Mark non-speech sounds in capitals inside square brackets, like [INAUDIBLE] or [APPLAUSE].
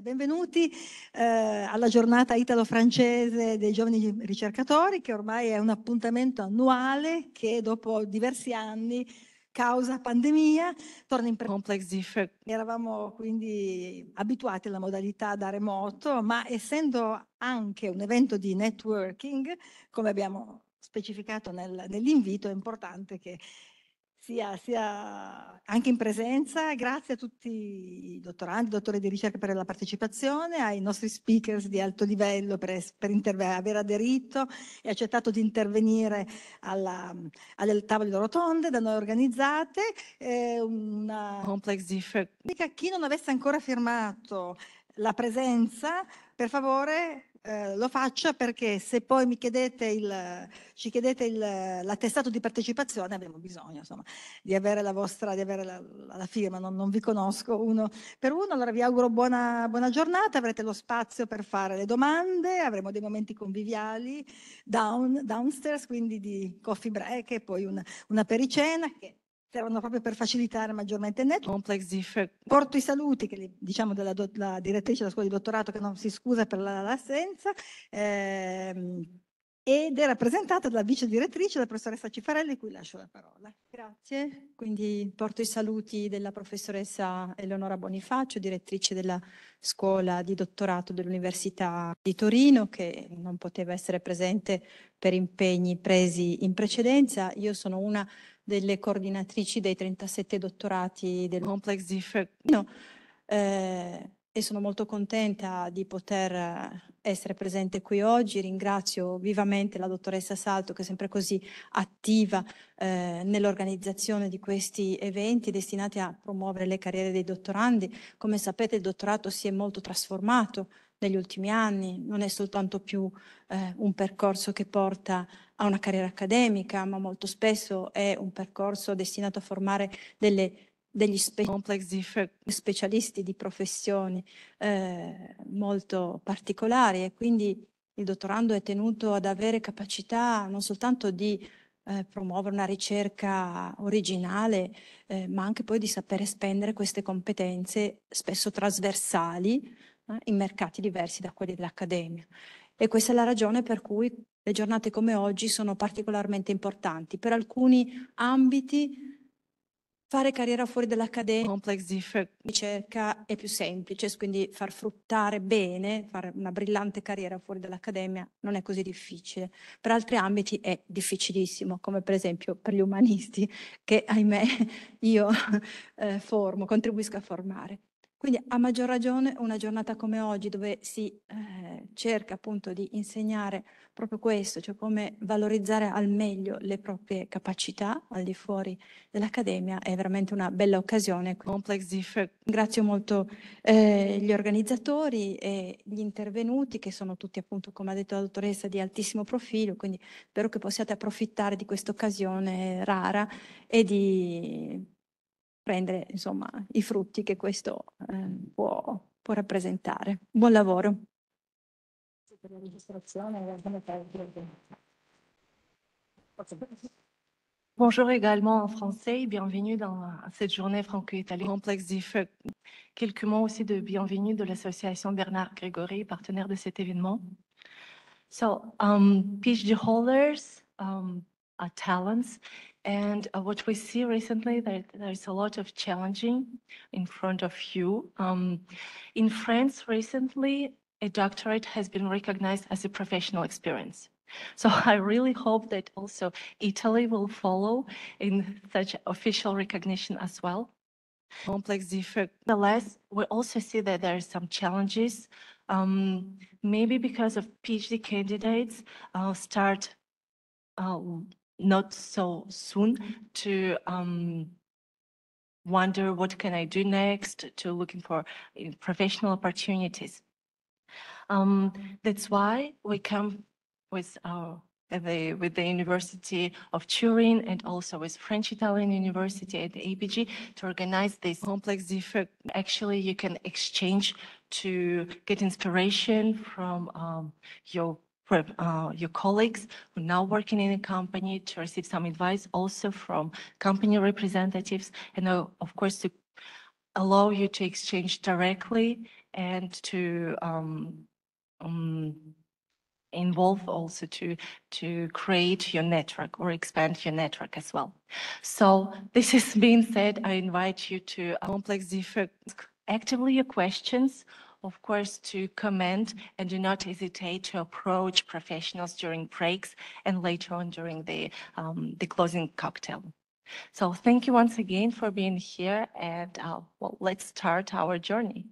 Benvenuti eh, alla giornata italo-francese dei giovani ricercatori che ormai è un appuntamento annuale che dopo diversi anni causa pandemia torna in presenza. Eravamo quindi abituati alla modalità da remoto, ma essendo anche un evento di networking, come abbiamo specificato nel, nell'invito, è importante che sia, sia anche in presenza. Grazie a tutti i dottorandi, dottori di ricerca per la partecipazione, ai nostri speakers di alto livello per, per aver aderito e accettato di intervenire alla, alle tavole rotonde da noi organizzate. Eh, una complex different. Chi non avesse ancora firmato la presenza, per favore eh, lo faccia perché se poi mi chiedete il, ci chiedete l'attestato di partecipazione abbiamo bisogno insomma, di avere la vostra, di avere la, la firma, non, non, vi conosco uno per uno, allora vi auguro buona, buona giornata, avrete lo spazio per fare le domande, avremo dei momenti conviviali down, downstairs, quindi di coffee break e poi una, una pericena che servono proprio per facilitare maggiormente il network. Porto i saluti che, diciamo, della do, direttrice della scuola di dottorato che non si scusa per l'assenza. Ehm, ed è rappresentata dalla vice direttrice, la professoressa Cifarelli, cui lascio la parola. Grazie, quindi porto i saluti della professoressa Eleonora Bonifacio, direttrice della scuola di dottorato dell'Università di Torino, che non poteva essere presente per impegni presi in precedenza. Io sono una delle coordinatrici dei 37 dottorati del Complex di No, eh, e sono molto contenta di poter eh, essere presente qui oggi. Ringrazio vivamente la dottoressa Salto che è sempre così attiva eh, nell'organizzazione di questi eventi destinati a promuovere le carriere dei dottorandi. Come sapete il dottorato si è molto trasformato negli ultimi anni, non è soltanto più eh, un percorso che porta a una carriera accademica, ma molto spesso è un percorso destinato a formare delle degli spe- specialisti di professioni eh, molto particolari e quindi il dottorando è tenuto ad avere capacità non soltanto di eh, promuovere una ricerca originale, eh, ma anche poi di sapere spendere queste competenze spesso trasversali eh, in mercati diversi da quelli dell'accademia. E questa è la ragione per cui le giornate come oggi sono particolarmente importanti. Per alcuni ambiti fare carriera fuori dall'accademia ricerca è più semplice, quindi far fruttare bene, fare una brillante carriera fuori dall'accademia non è così difficile. Per altri ambiti è difficilissimo, come per esempio per gli umanisti che ahimè [LAUGHS] io eh, formo, contribuisco a formare. Quindi a maggior ragione una giornata come oggi dove si eh, cerca appunto di insegnare proprio questo, cioè come valorizzare al meglio le proprie capacità al di fuori dell'Accademia, è veramente una bella occasione. Ringrazio molto eh, gli organizzatori e gli intervenuti che sono tutti appunto, come ha detto la dottoressa, di altissimo profilo, quindi spero che possiate approfittare di questa occasione rara e di prendere insomma, i frutti che questo eh, può, può, rappresentare. Buon lavoro. Per la registrazione eh, Bonjour également en français et bienvenue dans cette journée franco-italienne. Complexe Quelques mots aussi de bienvenue de l'association Bernard Grégory, partenaire de cet événement. So, um, PhD holders, um, Uh, talents. And uh, what we see recently, that there's a lot of challenging in front of you. Um, in France recently, a doctorate has been recognized as a professional experience. So [LAUGHS] I really hope that also Italy will follow in such official recognition as well. Complex defect. Nonetheless, we also see that there are some challenges, um, maybe because of PhD candidates uh, start uh, not so soon mm-hmm. to um, wonder what can I do next, to looking for eh, professional opportunities. Um, mm-hmm. that's why we come with our the, with the University of Turin and also with French Italian University at the APG to organize this complex effort. Actually, you can exchange to get inspiration from um, your for uh, your colleagues who are now working in a company to receive some advice also from company representatives and uh, of course to allow you to exchange directly and to um, um, involve also to to create your network or expand your network as well. So this is being said, I invite you to uh, complex different actively your questions of course, to comment and do not hesitate to approach professionals during breaks and later on during the, um, the closing cocktail. So thank you once again for being here and uh, well, let's start our journey.